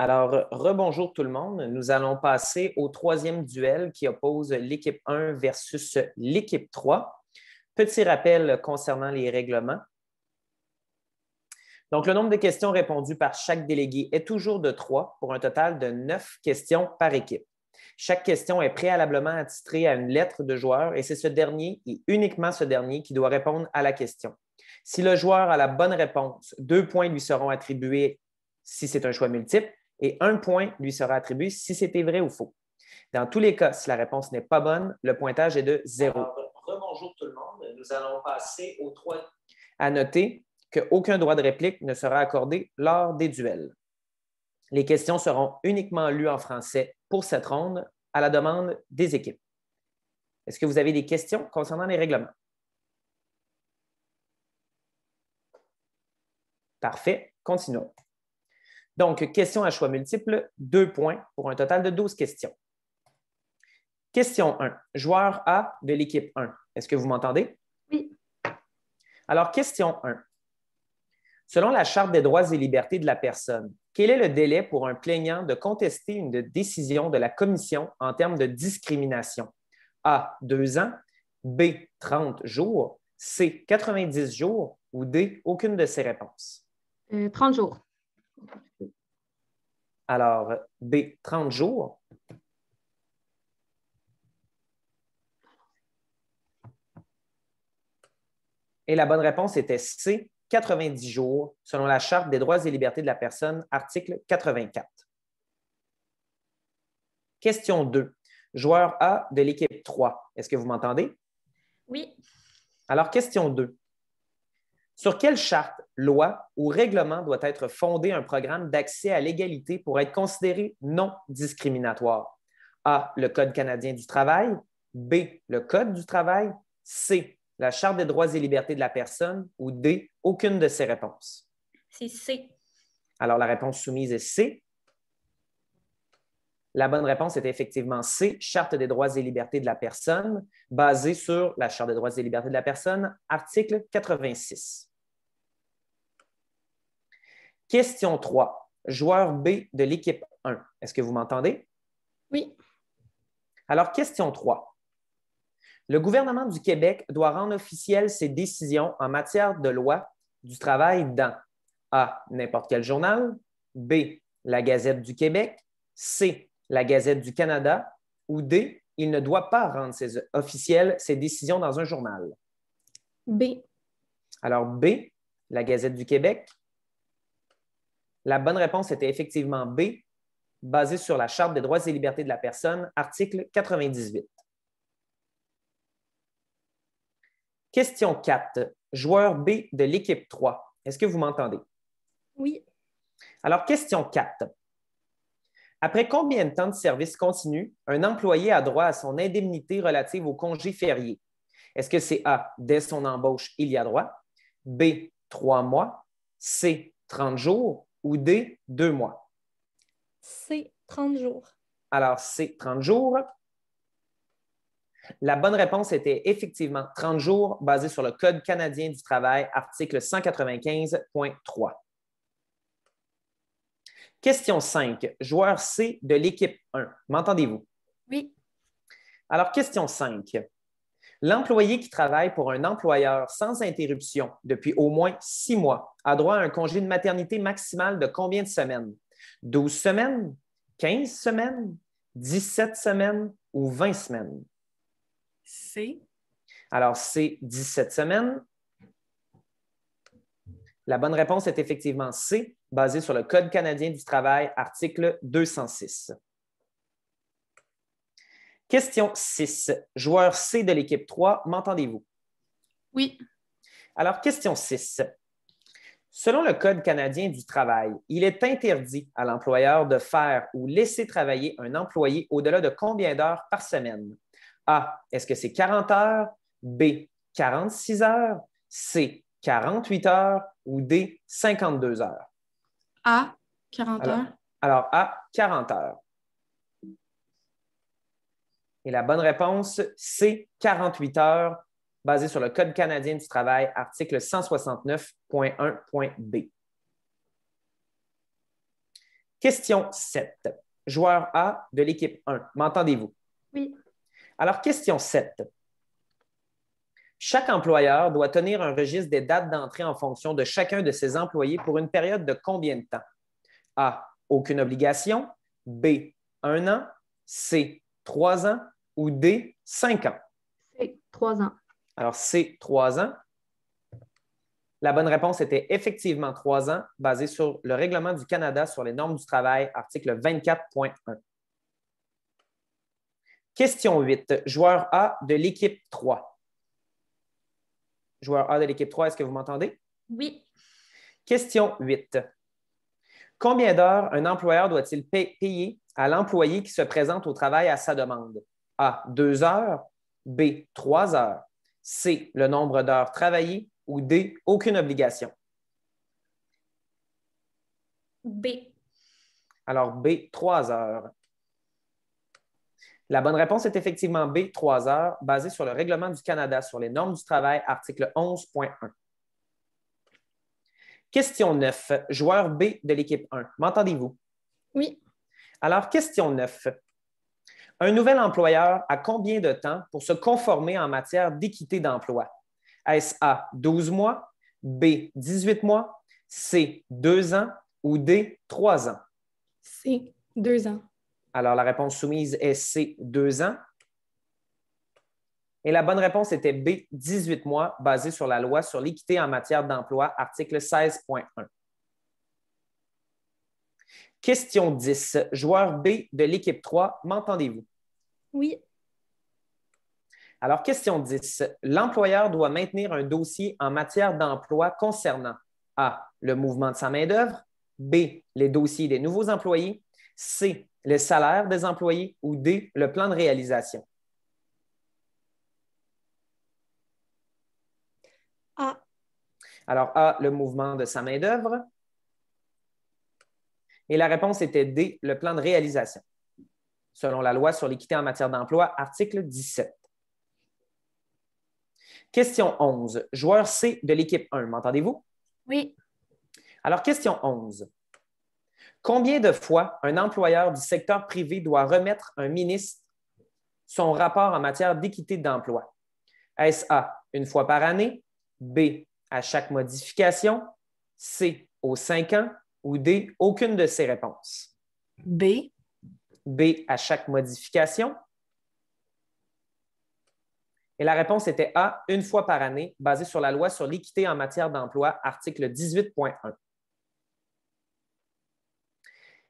Alors, rebonjour tout le monde. Nous allons passer au troisième duel qui oppose l'équipe 1 versus l'équipe 3. Petit rappel concernant les règlements. Donc, le nombre de questions répondues par chaque délégué est toujours de 3 pour un total de 9 questions par équipe. Chaque question est préalablement attitrée à une lettre de joueur et c'est ce dernier et uniquement ce dernier qui doit répondre à la question. Si le joueur a la bonne réponse, deux points lui seront attribués si c'est un choix multiple et un point lui sera attribué si c'était vrai ou faux. Dans tous les cas, si la réponse n'est pas bonne, le pointage est de zéro. Rebonjour tout le monde. Nous allons passer aux trois. À noter qu'aucun droit de réplique ne sera accordé lors des duels. Les questions seront uniquement lues en français pour cette ronde à la demande des équipes. Est-ce que vous avez des questions concernant les règlements? Parfait, continuons. Donc, question à choix multiple, deux points pour un total de 12 questions. Question 1. Joueur A de l'équipe 1. Est-ce que vous m'entendez? Oui. Alors, question 1. Selon la Charte des droits et libertés de la personne, quel est le délai pour un plaignant de contester une décision de la Commission en termes de discrimination? A, deux ans, B, 30 jours, C, 90 jours ou D, aucune de ces réponses? 30 euh, jours. Alors, B, 30 jours. Et la bonne réponse était C, 90 jours, selon la Charte des droits et libertés de la personne, article 84. Question 2. Joueur A de l'équipe 3. Est-ce que vous m'entendez? Oui. Alors, question 2. Sur quelle charte, loi ou règlement doit être fondé un programme d'accès à l'égalité pour être considéré non discriminatoire? A. Le Code canadien du travail. B. Le Code du travail. C. La Charte des droits et libertés de la personne. Ou D. Aucune de ces réponses. C'est C. Alors, la réponse soumise est C. La bonne réponse est effectivement C, Charte des droits et libertés de la personne, basée sur la Charte des droits et libertés de la personne, article 86. Question 3. Joueur B de l'équipe 1. Est-ce que vous m'entendez? Oui. Alors, question 3. Le gouvernement du Québec doit rendre officielles ses décisions en matière de loi du travail dans A. N'importe quel journal. B. La Gazette du Québec. C. La Gazette du Canada. Ou D. Il ne doit pas rendre ses officielles ses décisions dans un journal. B. Alors, B. La Gazette du Québec. La bonne réponse était effectivement B, basée sur la Charte des droits et libertés de la personne, article 98. Question 4. Joueur B de l'équipe 3. Est-ce que vous m'entendez? Oui. Alors, question 4. Après combien de temps de service continu, un employé a droit à son indemnité relative au congé férié? Est-ce que c'est A, dès son embauche, il y a droit? B, trois mois? C, 30 jours? ou D, deux mois? C, 30 jours. Alors, C, 30 jours. La bonne réponse était effectivement 30 jours basée sur le Code canadien du travail, article 195.3. Question 5. Joueur C de l'équipe 1. M'entendez-vous? Oui. Alors, question 5. L'employé qui travaille pour un employeur sans interruption depuis au moins six mois a droit à un congé de maternité maximal de combien de semaines? 12 semaines, 15 semaines, 17 semaines ou 20 semaines? C. Alors, c'est 17 semaines. La bonne réponse est effectivement C, basée sur le Code canadien du travail, article 206. Question 6. Joueur C de l'équipe 3, m'entendez-vous? Oui. Alors, question 6. Selon le Code canadien du travail, il est interdit à l'employeur de faire ou laisser travailler un employé au-delà de combien d'heures par semaine? A. Est-ce que c'est 40 heures? B. 46 heures? C. 48 heures? Ou D. 52 heures? A. 40 heures. Alors, A. 40 heures. Et la bonne réponse, c'est 48 heures, basé sur le Code canadien du travail, article 169.1.b. Question 7. Joueur A de l'équipe 1. M'entendez-vous? Oui. Alors, question 7. Chaque employeur doit tenir un registre des dates d'entrée en fonction de chacun de ses employés pour une période de combien de temps? A. Aucune obligation. B. Un an. C. Trois ans ou D, 5 ans? C, 3 ans. Alors, C, 3 ans. La bonne réponse était effectivement 3 ans, basée sur le règlement du Canada sur les normes du travail, article 24.1. Question 8. Joueur A de l'équipe 3. Joueur A de l'équipe 3, est-ce que vous m'entendez? Oui. Question 8. Combien d'heures un employeur doit-il payer à l'employé qui se présente au travail à sa demande? A, Deux heures, B, 3 heures, C, le nombre d'heures travaillées ou D, aucune obligation? B. Alors B, 3 heures. La bonne réponse est effectivement B, 3 heures, basée sur le règlement du Canada sur les normes du travail, article 11.1. Question 9. Joueur B de l'équipe 1. M'entendez-vous? Oui. Alors, question 9. Un nouvel employeur a combien de temps pour se conformer en matière d'équité d'emploi? Est-ce A, 12 mois, B, 18 mois, C, 2 ans ou D, 3 ans? C, 2 ans. Alors, la réponse soumise est C, 2 ans. Et la bonne réponse était B, 18 mois, basée sur la loi sur l'équité en matière d'emploi, article 16.1. Question 10. Joueur B de l'équipe 3, m'entendez-vous? Oui. Alors, question 10. L'employeur doit maintenir un dossier en matière d'emploi concernant A. Le mouvement de sa main-d'œuvre. B. Les dossiers des nouveaux employés. C. Le salaires des employés. Ou D. Le plan de réalisation. A. Alors, A. Le mouvement de sa main-d'œuvre. Et la réponse était D, le plan de réalisation, selon la loi sur l'équité en matière d'emploi, article 17. Question 11. Joueur C de l'équipe 1, m'entendez-vous? Oui. Alors, question 11. Combien de fois un employeur du secteur privé doit remettre un ministre son rapport en matière d'équité d'emploi? est A, une fois par année, B, à chaque modification, C, aux cinq ans ou D, aucune de ces réponses? B. B, à chaque modification. Et la réponse était A, une fois par année, basée sur la loi sur l'équité en matière d'emploi, article 18.1.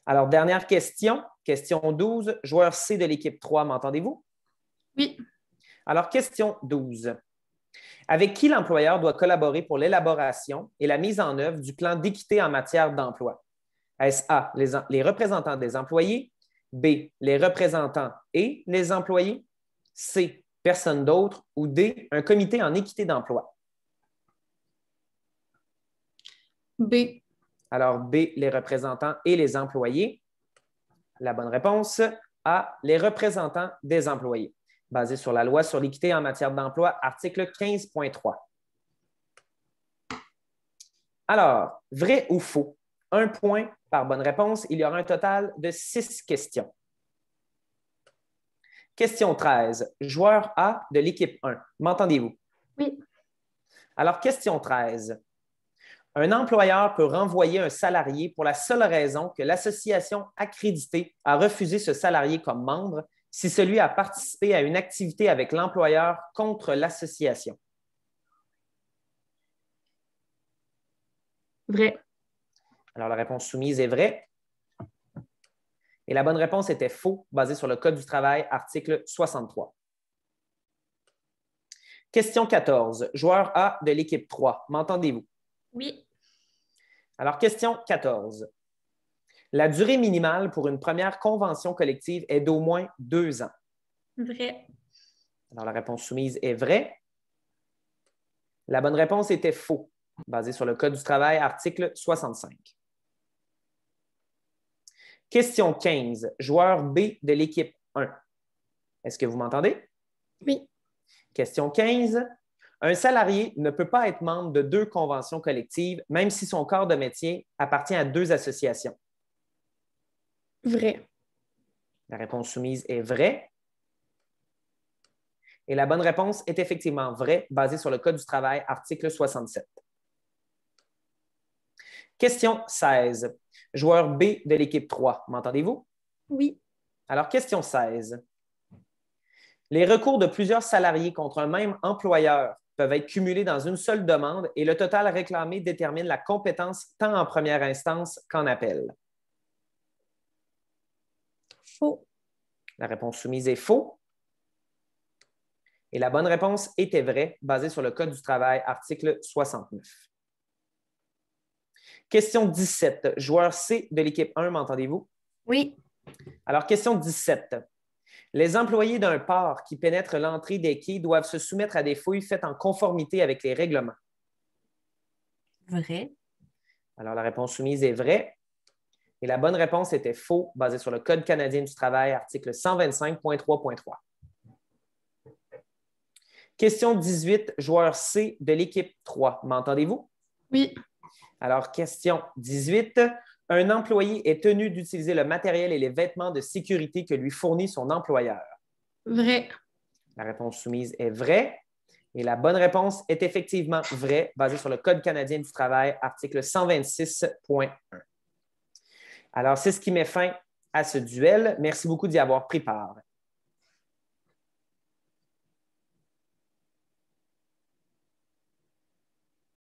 Alors, dernière question, question 12, joueur C de l'équipe 3, m'entendez-vous? Oui. Alors, question 12 avec qui l'employeur doit collaborer pour l'élaboration et la mise en œuvre du plan d'équité en matière d'emploi. Est-ce A, les, représentants des employés, B, les représentants et les employés, C, personne d'autre, ou D, un comité en équité d'emploi? B. Alors, B, les représentants et les employés. La bonne réponse, A, les représentants des employés basé sur la loi sur l'équité en matière d'emploi, article 15.3. Alors, vrai ou faux? Un point par bonne réponse. Il y aura un total de six questions. Question 13. Joueur A de l'équipe 1. M'entendez-vous? Oui. Alors, question 13. Un employeur peut renvoyer un salarié pour la seule raison que l'association accréditée a refusé ce salarié comme membre si celui a participé à une activité avec l'employeur contre l'association? Vrai. Alors, la réponse soumise est vraie. Et la bonne réponse était faux, basée sur le Code du travail, article 63. Question 14. Joueur A de l'équipe 3. M'entendez-vous? Oui. Alors, question 14. La durée minimale pour une première convention collective est d'au moins deux ans. Vrai. Alors, la réponse soumise est vraie. La bonne réponse était faux, basée sur le Code du travail, article 65. Question 15. Joueur B de l'équipe 1. Est-ce que vous m'entendez? Oui. Question 15. Un salarié ne peut pas être membre de deux conventions collectives, même si son corps de métier appartient à deux associations. Vrai. La réponse soumise est vraie. Et la bonne réponse est effectivement vraie, basée sur le Code du travail, article 67. Question 16. Joueur B de l'équipe 3, m'entendez-vous? Oui. Alors, question 16. Les recours de plusieurs salariés contre un même employeur peuvent être cumulés dans une seule demande et le total réclamé détermine la compétence tant en première instance qu'en appel. La réponse soumise est faux. Et la bonne réponse était vraie, basée sur le Code du travail, article 69. Question 17. Joueur C de l'équipe 1, m'entendez-vous? Oui. Alors, question 17. Les employés d'un port qui pénètrent l'entrée des quais doivent se soumettre à des fouilles faites en conformité avec les règlements. Vrai. Alors, la réponse soumise est vraie. Et la bonne réponse était faux, basée sur le Code canadien du travail, article 125.3.3. Question 18, joueur C de l'équipe 3. M'entendez-vous? Oui. Alors, question 18. Un employé est tenu d'utiliser le matériel et les vêtements de sécurité que lui fournit son employeur. Vrai. La réponse soumise est vraie. Et la bonne réponse est effectivement vraie, basée sur le Code canadien du travail, article 126.1. Alors, c'est ce qui met fin à ce duel. Merci beaucoup d'y avoir pris part.